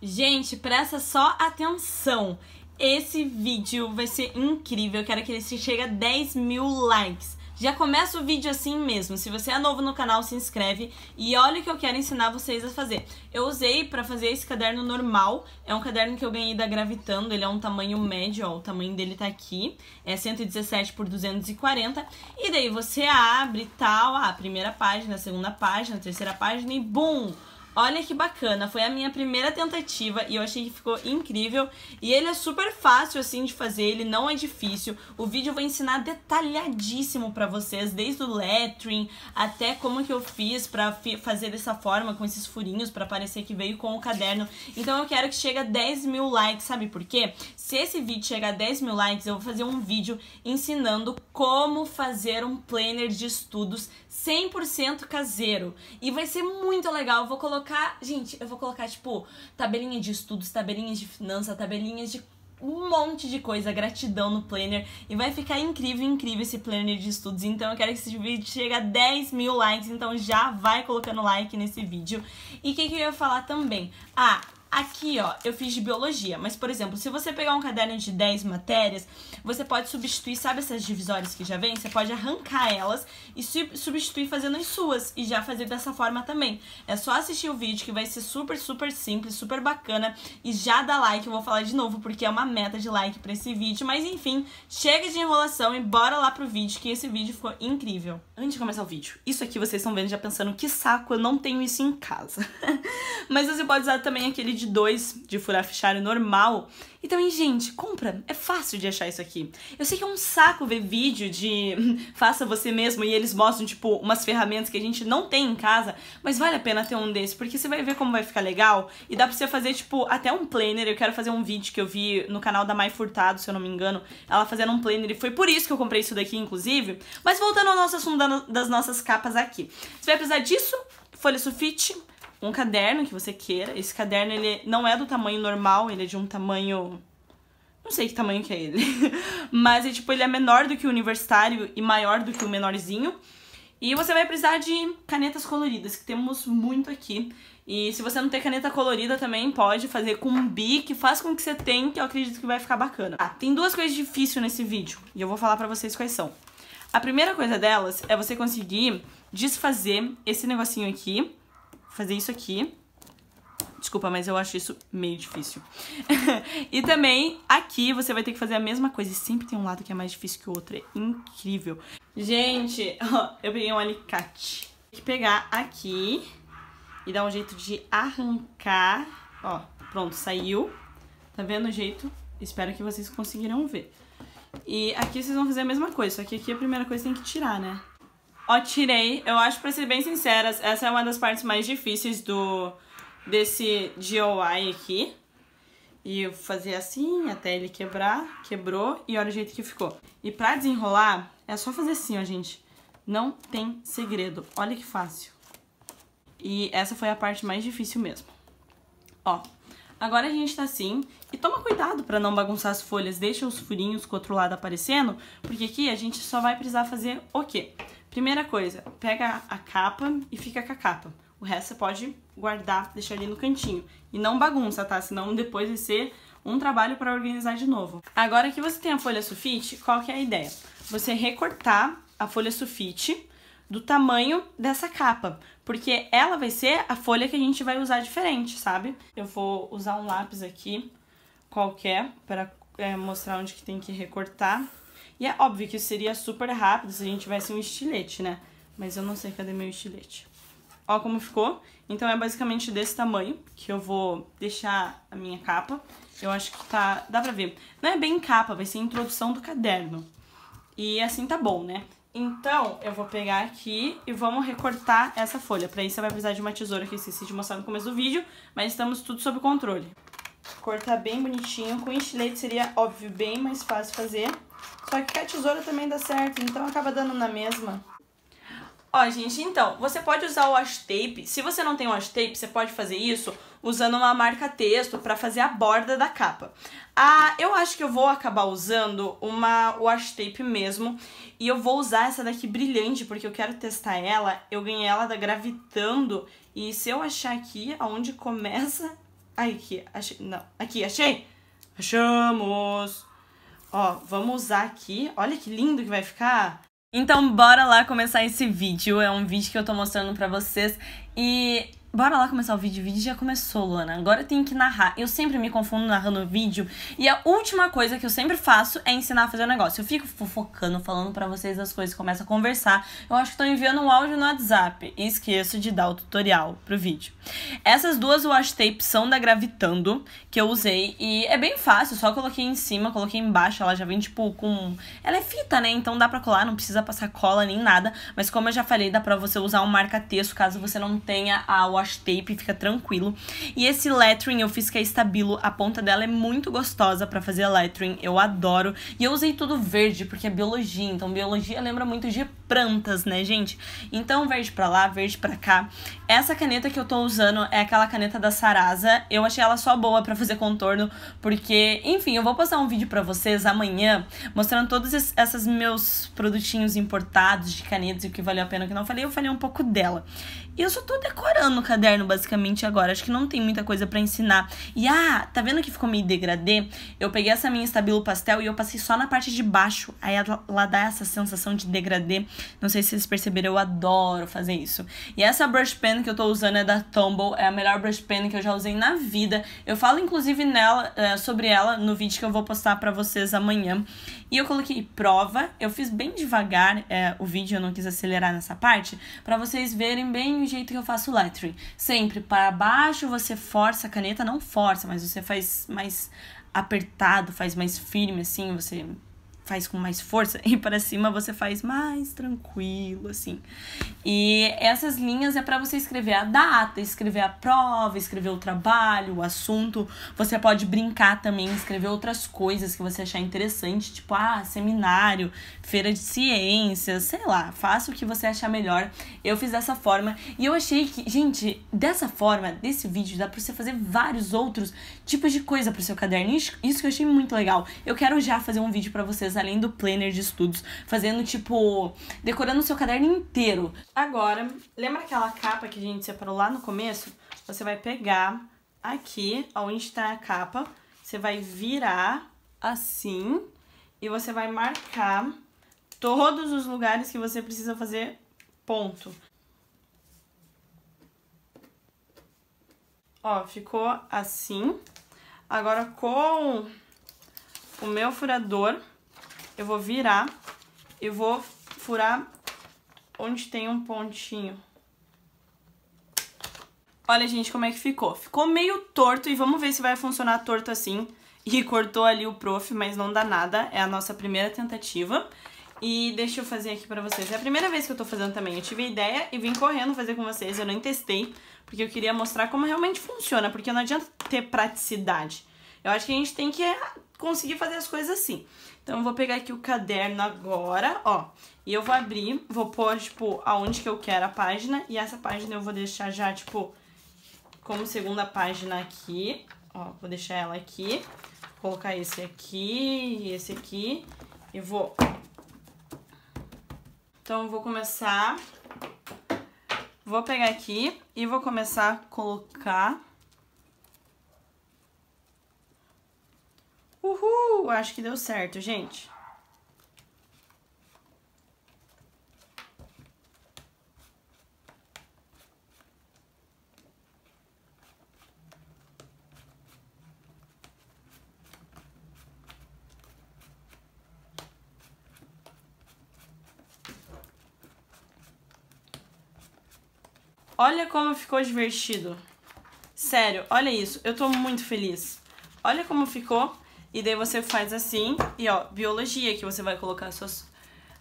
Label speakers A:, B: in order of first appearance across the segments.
A: Gente, presta só atenção. Esse vídeo vai ser incrível. Eu quero que ele se chegue a 10 mil likes. Já começa o vídeo assim mesmo. Se você é novo no canal, se inscreve e olha o que eu quero ensinar vocês a fazer. Eu usei para fazer esse caderno normal. É um caderno que eu ganhei da Gravitando. Ele é um tamanho médio, ó. O tamanho dele tá aqui. É 117 por 240. E daí você abre tal, a ah, primeira página, a segunda página, a terceira página e bum! Olha que bacana, foi a minha primeira tentativa e eu achei que ficou incrível. E ele é super fácil assim de fazer, ele não é difícil. O vídeo vai ensinar detalhadíssimo para vocês, desde o lettering até como que eu fiz para fazer dessa forma com esses furinhos para parecer que veio com o caderno. Então eu quero que chegue a 10 mil likes, sabe por quê? Se esse vídeo chegar a 10 mil likes, eu vou fazer um vídeo ensinando como fazer um planner de estudos 100% caseiro. E vai ser muito legal. Eu vou colocar, gente, eu vou colocar tipo tabelinha de estudos, tabelinhas de finança, tabelinhas de um monte de coisa, gratidão no planner. E vai ficar incrível, incrível esse planner de estudos. Então eu quero que esse vídeo chegue a 10 mil likes. Então já vai colocando like nesse vídeo. E o que, que eu ia falar também? Ah, Aqui, ó, eu fiz de biologia, mas, por exemplo, se você pegar um caderno de 10 matérias, você pode substituir, sabe essas divisórias que já vem? Você pode arrancar elas e substituir fazendo as suas e já fazer dessa forma também. É só assistir o vídeo que vai ser super, super simples, super bacana e já dá like, eu vou falar de novo porque é uma meta de like pra esse vídeo, mas enfim, chega de enrolação e bora lá pro vídeo que esse vídeo ficou incrível. Antes de começar o vídeo, isso aqui vocês estão vendo já pensando, que saco, eu não tenho isso em casa. mas você pode usar também aquele de 2 de furar fichário normal. Então, hein, gente, compra. É fácil de achar isso aqui. Eu sei que é um saco ver vídeo de faça você mesmo e eles mostram, tipo, umas ferramentas que a gente não tem em casa, mas vale a pena ter um desse, porque você vai ver como vai ficar legal e dá pra você fazer, tipo, até um planner. Eu quero fazer um vídeo que eu vi no canal da Mai Furtado, se eu não me engano, ela fazendo um planner e foi por isso que eu comprei isso daqui, inclusive. Mas voltando ao nosso assunto das nossas capas aqui. Você vai precisar disso, folha sulfite, um caderno que você queira. Esse caderno, ele não é do tamanho normal, ele é de um tamanho... Não sei que tamanho que é ele. Mas, é, tipo, ele é menor do que o universitário e maior do que o menorzinho. E você vai precisar de canetas coloridas, que temos muito aqui. E se você não tem caneta colorida também, pode fazer com um bi, faz com que você tenha, que eu acredito que vai ficar bacana. Ah, tem duas coisas difíceis nesse vídeo, e eu vou falar pra vocês quais são. A primeira coisa delas é você conseguir desfazer esse negocinho aqui, fazer isso aqui. Desculpa, mas eu acho isso meio difícil. e também aqui você vai ter que fazer a mesma coisa. E sempre tem um lado que é mais difícil que o outro. É incrível. Gente, ó, eu peguei um alicate. Tem que pegar aqui e dar um jeito de arrancar. Ó, pronto, saiu. Tá vendo o jeito? Espero que vocês conseguiram ver. E aqui vocês vão fazer a mesma coisa, só que aqui a primeira coisa tem que tirar, né? Ó, tirei. Eu acho, pra ser bem sincera, essa é uma das partes mais difíceis do desse DIY aqui. E eu fazer assim até ele quebrar. Quebrou e olha o jeito que ficou. E pra desenrolar, é só fazer assim, ó, gente. Não tem segredo. Olha que fácil. E essa foi a parte mais difícil mesmo. Ó, Agora a gente tá assim, e toma cuidado para não bagunçar as folhas, deixa os furinhos com o outro lado aparecendo, porque aqui a gente só vai precisar fazer o quê? Primeira coisa, pega a capa e fica com a capa. O resto você pode guardar, deixar ali no cantinho. E não bagunça, tá? Senão depois vai ser um trabalho para organizar de novo. Agora que você tem a folha sulfite, qual que é a ideia? Você recortar a folha sulfite do tamanho dessa capa, porque ela vai ser a folha que a gente vai usar diferente, sabe? Eu vou usar um lápis aqui qualquer para é, mostrar onde que tem que recortar. E é óbvio que seria super rápido se a gente tivesse um estilete, né? Mas eu não sei cadê meu estilete. Ó como ficou. Então é basicamente desse tamanho que eu vou deixar a minha capa. Eu acho que tá... dá pra ver. Não é bem capa, vai ser introdução do caderno. E assim tá bom, né? Então, eu vou pegar aqui e vamos recortar essa folha. Pra isso, você vai precisar de uma tesoura que eu esqueci de mostrar no começo do vídeo, mas estamos tudo sob controle. Cortar bem bonitinho. Com estilete seria, óbvio, bem mais fácil fazer. Só que a tesoura também dá certo, então acaba dando na mesma. Ó, gente, então, você pode usar o washi tape. Se você não tem washi tape, você pode fazer isso usando uma marca texto para fazer a borda da capa. Ah, eu acho que eu vou acabar usando uma washi tape mesmo. E eu vou usar essa daqui brilhante, porque eu quero testar ela. Eu ganhei ela da Gravitando. E se eu achar aqui aonde começa... Ai, aqui, achei... Não, aqui, achei? Achamos! Ó, vamos usar aqui. Olha que lindo que vai ficar. Então bora lá começar esse vídeo. É um vídeo que eu tô mostrando pra vocês e Bora lá começar o vídeo. O vídeo já começou, Luana. Agora eu tenho que narrar. Eu sempre me confundo narrando o vídeo. E a última coisa que eu sempre faço é ensinar a fazer o um negócio. Eu fico fofocando, falando para vocês as coisas, começo a conversar. Eu acho que tô enviando um áudio no WhatsApp. E esqueço de dar o tutorial pro vídeo. Essas duas wash tapes são da Gravitando, que eu usei. E é bem fácil, só coloquei em cima, coloquei embaixo. Ela já vem, tipo, com... Ela é fita, né? Então dá pra colar, não precisa passar cola nem nada. Mas como eu já falei, dá pra você usar um marca-texto caso você não tenha a wash washi tape, fica tranquilo. E esse lettering eu fiz que é estabilo, a ponta dela é muito gostosa para fazer lettering, eu adoro. E eu usei tudo verde, porque é biologia, então biologia lembra muito de plantas, né, gente? Então verde para lá, verde para cá. Essa caneta que eu tô usando é aquela caneta da Sarasa, eu achei ela só boa para fazer contorno, porque, enfim, eu vou postar um vídeo para vocês amanhã, mostrando todos esses meus produtinhos importados de canetas e o que valeu a pena, o que não falei, eu falei um pouco dela. E eu só tô decorando, caderno, basicamente, agora. Acho que não tem muita coisa para ensinar. E, ah, tá vendo que ficou meio degradê? Eu peguei essa minha Estabilo Pastel e eu passei só na parte de baixo. Aí ela, dá essa sensação de degradê. Não sei se vocês perceberam, eu adoro fazer isso. E essa brush pen que eu tô usando é da Tumble. É a melhor brush pen que eu já usei na vida. Eu falo, inclusive, nela, é, sobre ela no vídeo que eu vou postar para vocês amanhã. E eu coloquei prova, eu fiz bem devagar é, o vídeo, eu não quis acelerar nessa parte, para vocês verem bem o jeito que eu faço o lettering. Sempre para baixo você força a caneta, não força, mas você faz mais apertado, faz mais firme, assim, você faz com mais força e para cima você faz mais tranquilo, assim. E essas linhas é para você escrever a data, escrever a prova, escrever o trabalho, o assunto. Você pode brincar também, escrever outras coisas que você achar interessante, tipo, ah, seminário, feira de ciências, sei lá, faça o que você achar melhor. Eu fiz dessa forma e eu achei que, gente, dessa forma, desse vídeo dá para você fazer vários outros tipos de coisa pro seu caderno. Isso que eu achei muito legal. Eu quero já fazer um vídeo para vocês além do planner de estudos, fazendo tipo, decorando o seu caderno inteiro. Agora, lembra aquela capa que a gente separou lá no começo? Você vai pegar aqui, onde está a capa, você vai virar assim e você vai marcar todos os lugares que você precisa fazer ponto. Ó, ficou assim. Agora, com o meu furador, eu vou virar, eu vou furar onde tem um pontinho. Olha, gente, como é que ficou. Ficou meio torto e vamos ver se vai funcionar torto assim. E cortou ali o prof, mas não dá nada. É a nossa primeira tentativa. E deixa eu fazer aqui pra vocês. É a primeira vez que eu tô fazendo também. Eu tive a ideia e vim correndo fazer com vocês. Eu nem testei, porque eu queria mostrar como realmente funciona. Porque não adianta ter praticidade. Eu acho que a gente tem que é, conseguir fazer as coisas assim. Então, eu vou pegar aqui o caderno agora, ó. E eu vou abrir, vou pôr, tipo, aonde que eu quero a página. E essa página eu vou deixar já, tipo, como segunda página aqui. Ó, vou deixar ela aqui. Vou colocar esse aqui e esse aqui. E vou... Então, eu vou começar... Vou pegar aqui e vou começar a colocar eu acho que deu certo, gente. Olha como ficou divertido. Sério, olha isso. Eu tô muito feliz. Olha como ficou. E daí você faz assim, e ó, biologia, que você vai colocar suas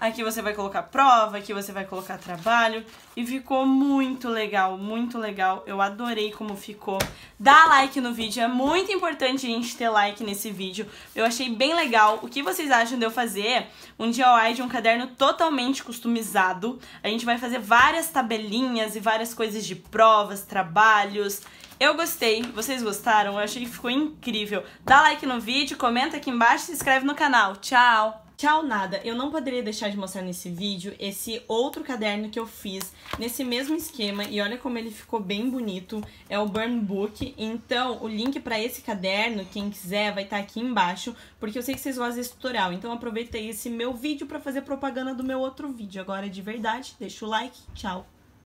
A: aqui você vai colocar prova, aqui você vai colocar trabalho. E ficou muito legal, muito legal. Eu adorei como ficou. Dá like no vídeo, é muito importante a gente ter like nesse vídeo. Eu achei bem legal. O que vocês acham de eu fazer um DIY de um caderno totalmente customizado? A gente vai fazer várias tabelinhas e várias coisas de provas, trabalhos... Eu gostei, vocês gostaram? Eu achei que ficou incrível. Dá like no vídeo, comenta aqui embaixo e se inscreve no canal. Tchau! Tchau nada, eu não poderia deixar de mostrar nesse vídeo esse outro caderno que eu fiz nesse mesmo esquema e olha como ele ficou bem bonito, é o Burn Book, então o link para esse caderno, quem quiser, vai estar tá aqui embaixo, porque eu sei que vocês gostam desse tutorial, então aproveitei esse meu vídeo para fazer propaganda do meu outro vídeo. Agora de verdade, deixa o like, tchau!